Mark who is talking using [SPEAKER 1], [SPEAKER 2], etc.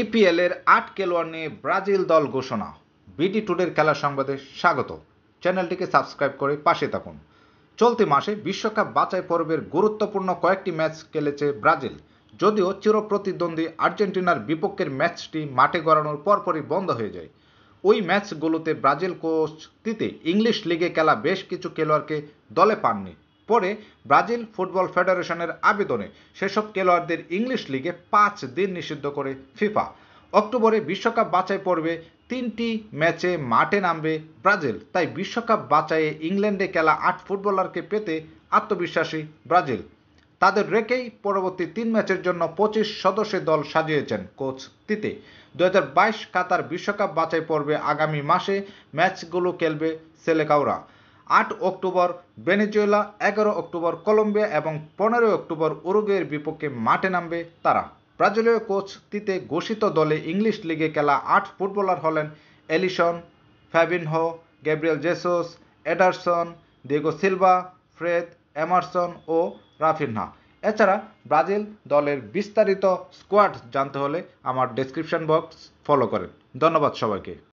[SPEAKER 1] ইপিএলের e আট খেলোয়াড় নিয়ে ব্রাজিল দল ঘোষণা বিডি টুডের খেলা সংবাদে স্বাগত চ্যানেলটিকে সাবস্ক্রাইব করে পাশে থাকুন চলতি মাসে বিশ্বকাপ বাছাই পর্বের গুরুত্বপূর্ণ কয়েকটি ম্যাচ খেলেছে ব্রাজিল যদিও চিরপ্রতিদ্বন্দ্বী আর্জেন্টিনার বিপক্ষের ম্যাচটি মাঠে গড়ানোর পরপরই বন্ধ হয়ে যায় ওই ম্যাচগুলোতে ব্রাজিল কোচ তিতে ইংলিশ লিগে খেলা বেশ কিছু খেলোয়াড়কে দলে পাননি পরে ব্রাজিল ফুটবল ফেডারেশনের আবেদনে সেসব খেলোয়াড়দের ইংলিশ লিগে পাঁচ দিন নিষিদ্ধ করে ফিফা অক্টোবরে বিশ্বকাপ বাছাই পর্বে তিনটি ম্যাচে মাঠে নামবে ব্রাজিল তাই বিশ্বকাপ বাছাইয়ে ইংল্যান্ডে খেলা আট ফুটবলারকে পেতে আত্মবিশ্বাসী ব্রাজিল তাদের রেখেই পরবর্তী তিন ম্যাচের জন্য পঁচিশ সদস্যের দল সাজিয়েছেন কোচ তিতে দু কাতার বিশ্বকাপ বাছাই পর্বে আগামী মাসে ম্যাচগুলো খেলবে সেলেকাওরা আট অক্টোবর ভেনেজুয়েলা এগারো অক্টোবর কলম্বিয়া এবং পনেরোই অক্টোবর উরুগুয়ের বিপক্ষে মাঠে নামবে তারা ব্রাজিলীয় কোচ তিতে ঘোষিত দলে ইংলিশ লিগে খেলা আট ফুটবলার হলেন Alisson Fabinho Gabriel Jesus Ederson Diego Silva Fred Emerson ও রাফিনহা এছাড়া ব্রাজিল দলের বিস্তারিত স্কোয়াড জানতে হলে আমার ডেসক্রিপশন বক্স ফলো করেন ধন্যবাদ সবাইকে